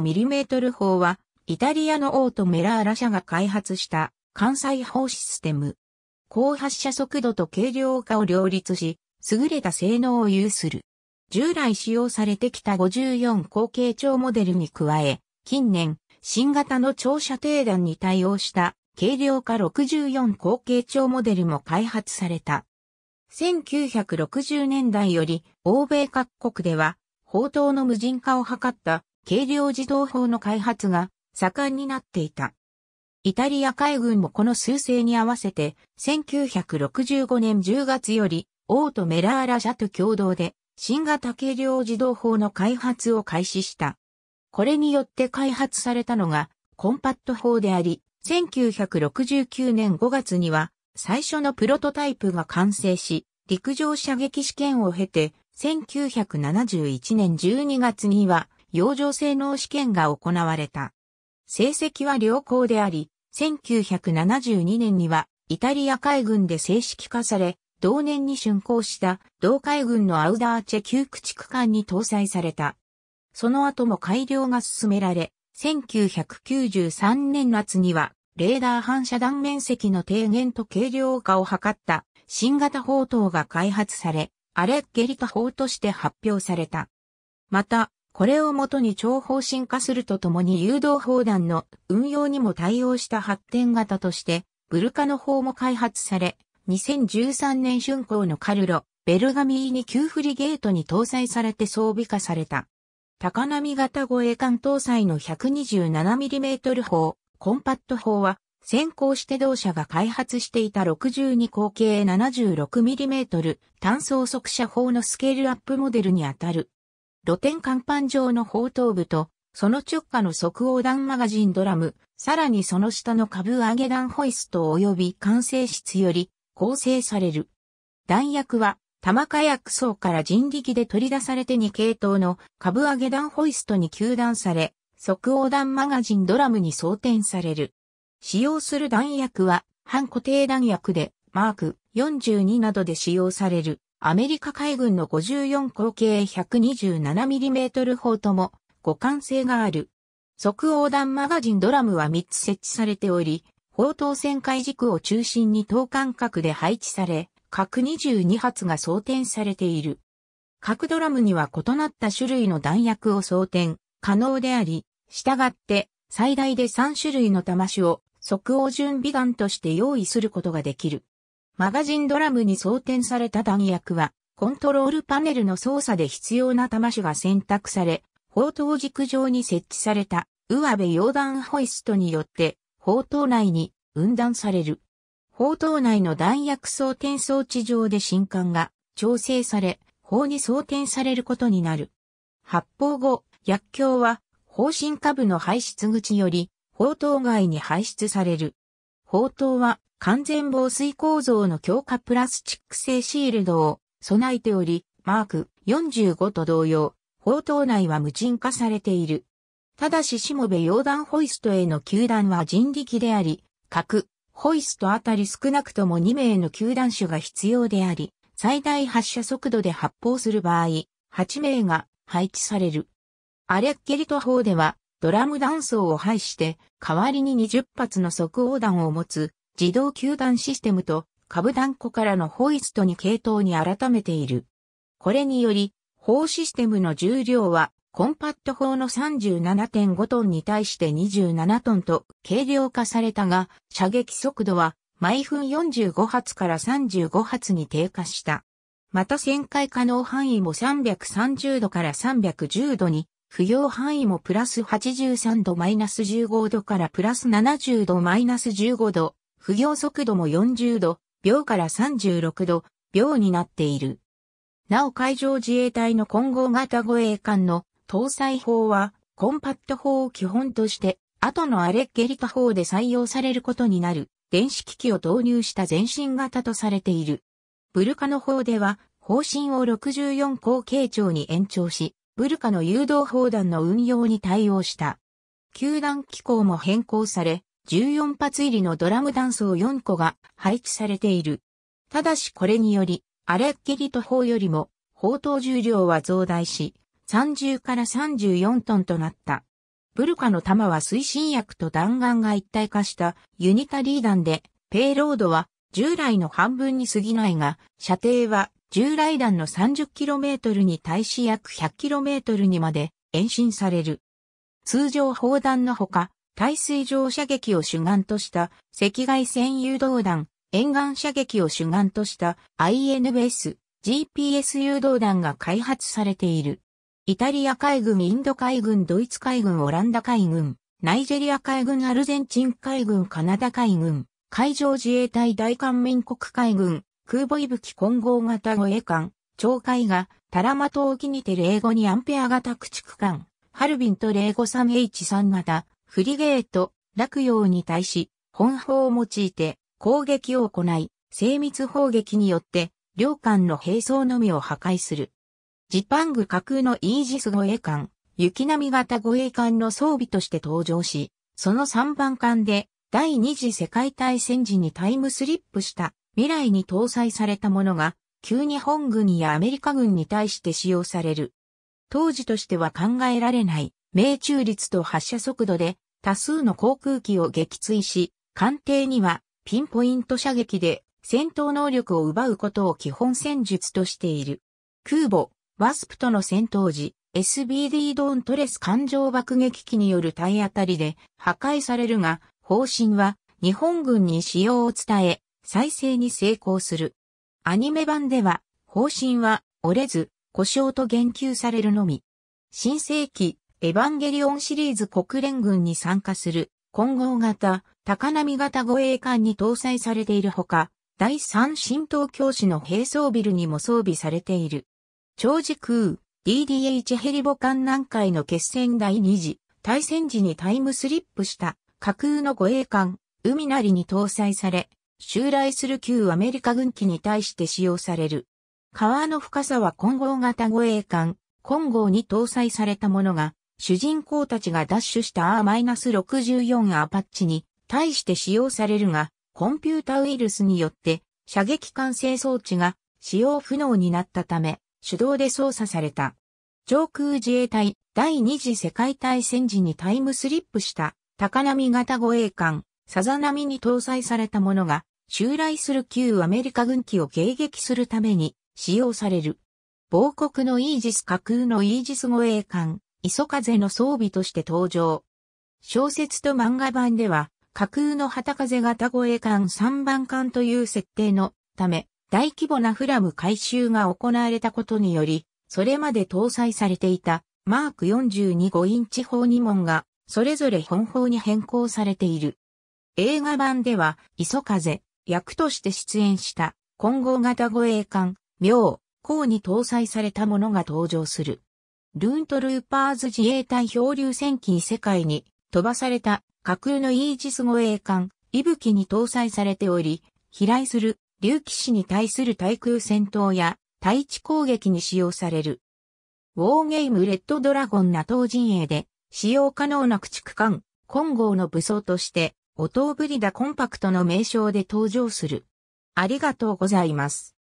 mm 砲は、イタリアのオートメラーラ社が開発した関西砲システム。高発射速度と軽量化を両立し、優れた性能を有する。従来使用されてきた54口径長モデルに加え、近年、新型の長射程弾に対応した軽量化64口径長モデルも開発された。1960年代より欧米各国では、砲塔の無人化を図った軽量自動砲の開発が盛んになっていた。イタリア海軍もこの数勢に合わせて、1965年10月より、オートメラーラ社と共同で、新型軽量自動砲の開発を開始した。これによって開発されたのが、コンパット砲であり、1969年5月には、最初のプロトタイプが完成し、陸上射撃試験を経て、1971年12月には、養生性能試験が行われた。成績は良好であり、1972年にはイタリア海軍で正式化され、同年に竣工した同海軍のアウダーチェ旧駆逐艦に搭載された。その後も改良が進められ、1993年夏にはレーダー反射断面積の低減と軽量化を図った新型砲塔が開発され、アレッゲリタ砲として発表された。また、これをもとに超方進化するとともに誘導砲弾の運用にも対応した発展型として、ブルカの砲も開発され、2013年春光のカルロ、ベルガミーに急振りゲートに搭載されて装備化された。高波型護衛艦搭載の 127mm 砲、コンパット砲は、先行して同社が開発していた62口径 76mm 単装速射砲のスケールアップモデルにあたる露天甲板上の砲塔部と、その直下の即応弾マガジンドラム、さらにその下の株上げ弾ホイスト及び完成室より構成される。弾薬は、玉火薬層から人力で取り出されて2系統の株上げ弾ホイストに球弾され、即応弾マガジンドラムに装填される。使用する弾薬は、半固定弾薬で、マーク42などで使用される、アメリカ海軍の54口径 127mm 砲とも互換性がある。即横弾マガジンドラムは3つ設置されており、砲塔旋回軸を中心に等間隔で配置され、各22発が装填されている。各ドラムには異なった種類の弾薬を装填可能であり、従って最大で3種類の弾種を即応準備弾として用意することができる。マガジンドラムに装填された弾薬は、コントロールパネルの操作で必要な弾種が選択され、砲塔軸上に設置された、上部溶弾ホイストによって、砲塔内に運弾される。砲塔内の弾薬装填装置上で新管が調整され、砲に装填されることになる。発砲後、薬莢は、砲身下部の排出口より、砲塔外に排出される。砲塔は、完全防水構造の強化プラスチック製シールドを備えており、マーク45と同様、砲塔内は無人化されている。ただししもべ溶断ホイストへの球団は人力であり、各ホイストあたり少なくとも2名の球団手が必要であり、最大発射速度で発砲する場合、8名が配置される。アレッケリト砲では、ドラム弾層を配して、代わりに20発の即応弾を持つ、自動球団システムと株団庫からのホイストに系統に改めている。これにより、砲システムの重量はコンパット砲の37.5トンに対して27トンと軽量化されたが、射撃速度は毎分45発から35発に低下した。また旋回可能範囲も330度から310度に、不要範囲もプラス83度マイナス15度からプラス70度マイナス15度、不行速度も40度、秒から36度、秒になっている。なお海上自衛隊の混合型護衛艦の搭載法は、コンパット法を基本として、後のアレッゲリタ法で採用されることになる、電子機器を導入した前進型とされている。ブルカの方では、方針を64口径長に延長し、ブルカの誘導砲弾の運用に対応した。球団機構も変更され、14発入りのドラム弾層4個が配置されている。ただしこれにより、アレッケリト砲よりも、砲塔重量は増大し、30から34トンとなった。ブルカの弾は推進薬と弾丸が一体化したユニタリー弾で、ペイロードは従来の半分に過ぎないが、射程は従来弾の 30km に対し約 100km にまで延伸される。通常砲弾のほか、対水上射撃を主眼とした赤外線誘導弾、沿岸射撃を主眼とした INBS、GPS 誘導弾が開発されている。イタリア海軍、インド海軍、ドイツ海軍、オランダ海軍、ナイジェリア海軍、アルゼンチン海軍、カナダ海軍、海上自衛隊大韓民国海軍、空母息吹混合型護衛艦、鳥海が、タラマ島沖にて05にアンペア型駆逐艦、ハルビンと053 H3 型、フリゲート、落葉に対し、本砲を用いて攻撃を行い、精密砲撃によって、両艦の兵装のみを破壊する。ジパング架空のイージス護衛艦、雪波型護衛艦の装備として登場し、その3番艦で第二次世界大戦時にタイムスリップした未来に搭載されたものが、旧日本軍やアメリカ軍に対して使用される。当時としては考えられない命中率と発射速度で多数の航空機を撃墜し、艦艇にはピンポイント射撃で戦闘能力を奪うことを基本戦術としている。空母、ワスプとの戦闘時、SBD ドーントレス艦上爆撃機による体当たりで破壊されるが、方針は日本軍に使用を伝え、再生に成功する。アニメ版では、方針は折れず、故障と言及されるのみ。新世紀エヴァンゲリオンシリーズ国連軍に参加する混合型、高波型護衛艦に搭載されているほか、第三新東京市の並走ビルにも装備されている。長時空 DDH ヘリボ艦南海の決戦第2次、対戦時にタイムスリップした架空の護衛艦、海なりに搭載され、襲来する旧アメリカ軍機に対して使用される。川の深さは混合型護衛艦、混合に搭載されたものが、主人公たちがダッシュした R-64 アパッチに対して使用されるが、コンピュータウイルスによって射撃管制装置が使用不能になったため、手動で操作された。上空自衛隊第二次世界大戦時にタイムスリップした高波型護衛艦さざ波に搭載されたものが襲来する旧アメリカ軍機を迎撃するために使用される。亡国のイージス架空のイージス護衛艦磯風の装備として登場。小説と漫画版では、架空の旗風型護衛艦3番艦という設定のため、大規模なフラム回収が行われたことにより、それまで搭載されていたマーク425インチ砲2門が、それぞれ本砲に変更されている。映画版では、磯風、役として出演した混合型護衛艦、妙、甲に搭載されたものが登場する。ルーントルーパーズ自衛隊漂流戦機に世界に飛ばされた架空のイージス護衛艦、イブキに搭載されており、飛来する竜騎士に対する対空戦闘や対地攻撃に使用される。ウォーゲームレッドドラゴン NATO 陣営で使用可能な駆逐艦、金剛の武装として、オトーブリダコンパクトの名称で登場する。ありがとうございます。